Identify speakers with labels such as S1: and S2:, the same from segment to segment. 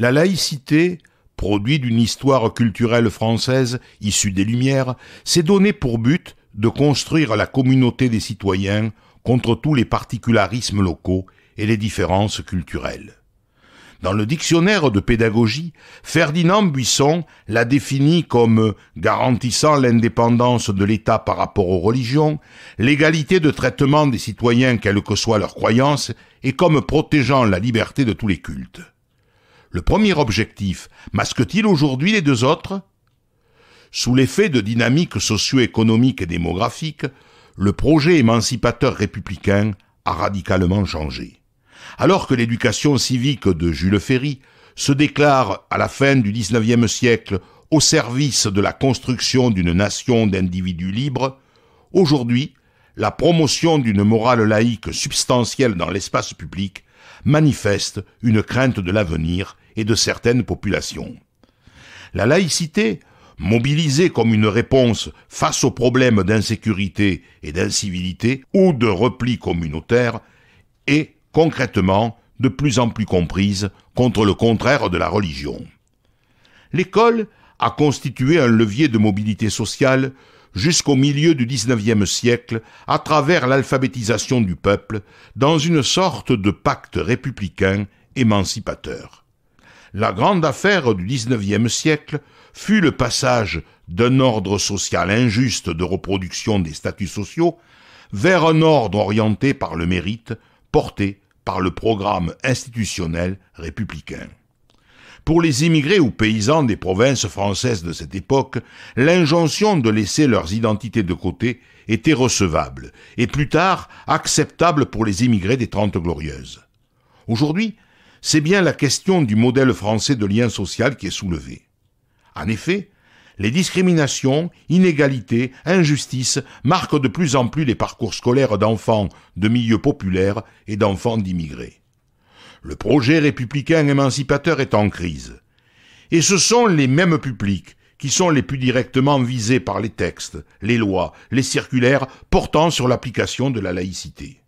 S1: La laïcité, produit d'une histoire culturelle française issue des Lumières, s'est donnée pour but de construire la communauté des citoyens contre tous les particularismes locaux et les différences culturelles. Dans le dictionnaire de pédagogie, Ferdinand Buisson la définit comme garantissant l'indépendance de l'État par rapport aux religions, l'égalité de traitement des citoyens quelle que soit leurs croyances, et comme protégeant la liberté de tous les cultes. Le premier objectif masque-t-il aujourd'hui les deux autres Sous l'effet de dynamiques socio-économiques et démographiques, le projet émancipateur républicain a radicalement changé. Alors que l'éducation civique de Jules Ferry se déclare à la fin du XIXe siècle au service de la construction d'une nation d'individus libres, aujourd'hui, la promotion d'une morale laïque substantielle dans l'espace public manifeste une crainte de l'avenir et de certaines populations. La laïcité, mobilisée comme une réponse face aux problèmes d'insécurité et d'incivilité ou de repli communautaire, est concrètement de plus en plus comprise contre le contraire de la religion. L'école a constitué un levier de mobilité sociale jusqu'au milieu du XIXe siècle à travers l'alphabétisation du peuple dans une sorte de pacte républicain émancipateur. La grande affaire du XIXe siècle fut le passage d'un ordre social injuste de reproduction des statuts sociaux vers un ordre orienté par le mérite, porté par le programme institutionnel républicain. Pour les immigrés ou paysans des provinces françaises de cette époque, l'injonction de laisser leurs identités de côté était recevable, et plus tard acceptable pour les immigrés des Trente Glorieuses. Aujourd'hui, c'est bien la question du modèle français de lien social qui est soulevée. En effet, les discriminations, inégalités, injustices marquent de plus en plus les parcours scolaires d'enfants de milieux populaires et d'enfants d'immigrés. Le projet républicain émancipateur est en crise. Et ce sont les mêmes publics qui sont les plus directement visés par les textes, les lois, les circulaires portant sur l'application de la laïcité.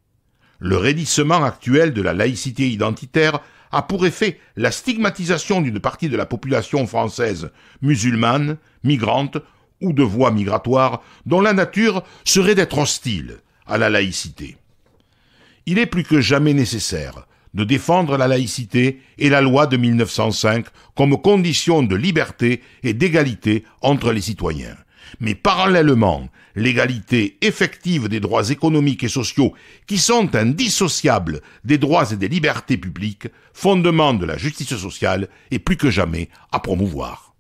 S1: Le raidissement actuel de la laïcité identitaire a pour effet la stigmatisation d'une partie de la population française musulmane, migrante ou de voie migratoire dont la nature serait d'être hostile à la laïcité. Il est plus que jamais nécessaire de défendre la laïcité et la loi de 1905 comme condition de liberté et d'égalité entre les citoyens. Mais parallèlement, l'égalité effective des droits économiques et sociaux, qui sont indissociables des droits et des libertés publiques, fondement de la justice sociale, est plus que jamais à promouvoir.